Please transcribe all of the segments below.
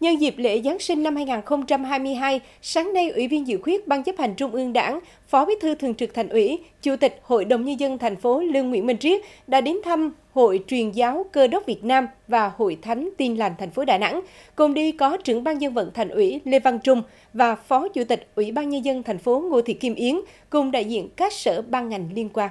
Nhân dịp lễ Giáng sinh năm 2022, sáng nay Ủy viên Dự khuyết Ban chấp hành Trung ương Đảng, Phó Bí thư Thường trực Thành ủy, Chủ tịch Hội đồng Nhân dân thành phố Lương Nguyễn Minh Triết đã đến thăm Hội Truyền giáo Cơ đốc Việt Nam và Hội Thánh Tin lành thành phố Đà Nẵng. Cùng đi có trưởng ban dân vận thành ủy Lê Văn Trung và Phó Chủ tịch Ủy ban Nhân dân thành phố Ngô Thị Kim Yến cùng đại diện các sở ban ngành liên quan.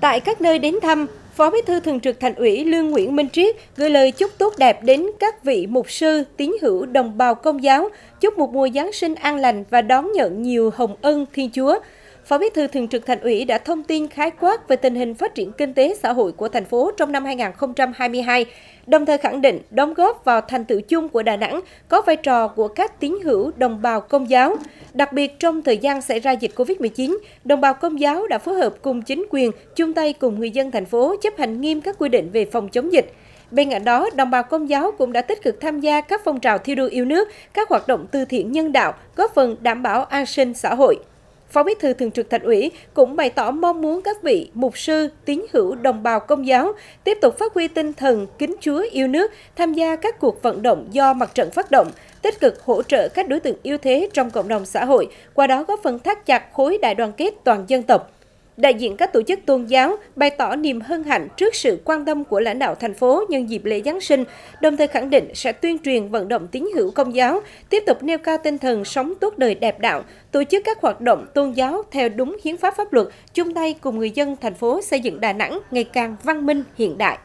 Tại các nơi đến thăm, Phó Bí thư Thường trực Thành ủy Lương Nguyễn Minh Triết gửi lời chúc tốt đẹp đến các vị mục sư, tín hữu đồng bào công giáo, chúc một mùa Giáng sinh an lành và đón nhận nhiều hồng ân Thiên Chúa. Phó Bí thư Thường trực Thành ủy đã thông tin khái quát về tình hình phát triển kinh tế xã hội của thành phố trong năm 2022, đồng thời khẳng định đóng góp vào thành tựu chung của Đà Nẵng có vai trò của các tín hữu đồng bào công giáo. Đặc biệt trong thời gian xảy ra dịch Covid-19, đồng bào công giáo đã phối hợp cùng chính quyền, chung tay cùng người dân thành phố chấp hành nghiêm các quy định về phòng chống dịch. Bên cạnh đó, đồng bào công giáo cũng đã tích cực tham gia các phong trào thi đua yêu nước, các hoạt động từ thiện nhân đạo, góp phần đảm bảo an sinh xã hội. Phó Bí thư Thường trực Thành ủy cũng bày tỏ mong muốn các vị mục sư, tín hữu đồng bào công giáo tiếp tục phát huy tinh thần kính Chúa yêu nước, tham gia các cuộc vận động do mặt trận phát động, tích cực hỗ trợ các đối tượng yếu thế trong cộng đồng xã hội, qua đó góp phần thắt chặt khối đại đoàn kết toàn dân tộc đại diện các tổ chức tôn giáo bày tỏ niềm hân hạnh trước sự quan tâm của lãnh đạo thành phố nhân dịp lễ Giáng sinh, đồng thời khẳng định sẽ tuyên truyền vận động tín hữu công giáo, tiếp tục nêu cao tinh thần sống tốt đời đẹp đạo, tổ chức các hoạt động tôn giáo theo đúng hiến pháp pháp luật, chung tay cùng người dân thành phố xây dựng Đà Nẵng ngày càng văn minh hiện đại.